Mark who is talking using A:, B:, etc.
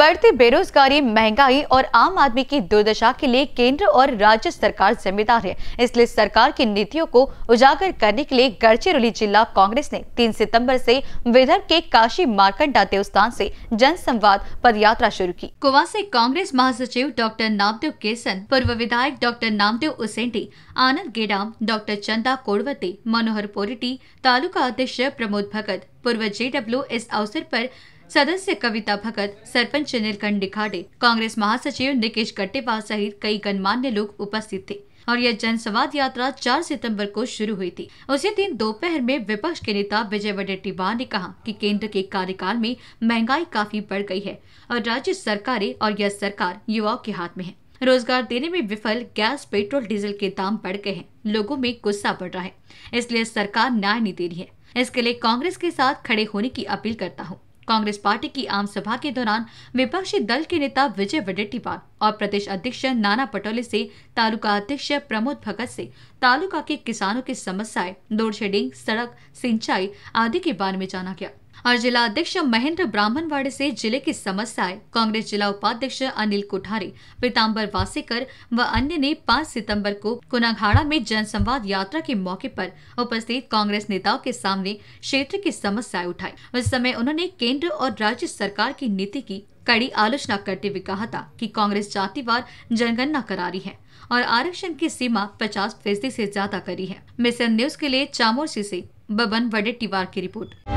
A: बढ़ती बेरोजगारी महंगाई और आम आदमी की दुर्दशा के लिए केंद्र और राज्य सरकार जिम्मेदार है इसलिए सरकार की नीतियों को उजागर करने के लिए गढ़चिरौली जिला कांग्रेस ने 3 सितंबर से विदर्भ के काशी मार्कंडा देवस्थान से जनसंवाद पदयात्रा शुरू की गोवा से कांग्रेस महासचिव डॉक्टर नामदेव केसन पूर्व विधायक डॉक्टर नामदेव उसेंडी आनंद गेडाम डॉक्टर चंदा कोड़वते मनोहर पोरिटी तालुका अध्यक्ष प्रमोद भगत पूर्व जे इस अवसर आरोप सदस्य कविता भगत सरपंच नीलकंठ डिखाडे कांग्रेस महासचिव निकेश गट्टेवाल सहित कई गणमान्य लोग उपस्थित थे और यह जनसंवाद यात्रा 4 सितंबर को शुरू हुई थी उसी दिन दोपहर में विपक्ष के नेता विजय वडेट्टीवार ने कहा कि केंद्र के कार्यकाल में महंगाई काफी बढ़ गई है और राज्य सरकारें और यह सरकार युवाओं के हाथ में है रोजगार देने में विफल गैस पेट्रोल डीजल के दाम बढ़ गए हैं लोगों में गुस्सा बढ़ रहा है इसलिए सरकार न्याय नहीं दे रही है इसके लिए कांग्रेस के साथ खड़े होने की अपील करता हूँ कांग्रेस पार्टी की आम सभा के दौरान विपक्षी दल के नेता विजय वडेट्टीवार और प्रदेश अध्यक्ष नाना पटोले से तालुका अध्यक्ष प्रमोद भगत से तालुका के किसानों की समस्याएं लोड शेडिंग सड़क सिंचाई आदि के बारे में जाना गया और जिला अध्यक्ष महेंद्र ब्राह्मणवाड़े से जिले की समस्याएं कांग्रेस जिला उपाध्यक्ष अनिल कोठारी पीताम्बर वासेकर व अन्य ने 5 सितंबर को कुनाघाड़ा में जनसंवाद यात्रा के मौके पर उपस्थित कांग्रेस नेताओं के सामने क्षेत्र की समस्याएं उठाई उस समय उन्होंने केंद्र और राज्य सरकार की नीति की कड़ी आलोचना करते हुए कहा था कि कांग्रेस जातिवार जनगणना करा रही है और आरक्षण की सीमा पचास फीसदी ऐसी ज्यादा करी है मिशन न्यूज के लिए चामोसी ऐसी बबन वडे की रिपोर्ट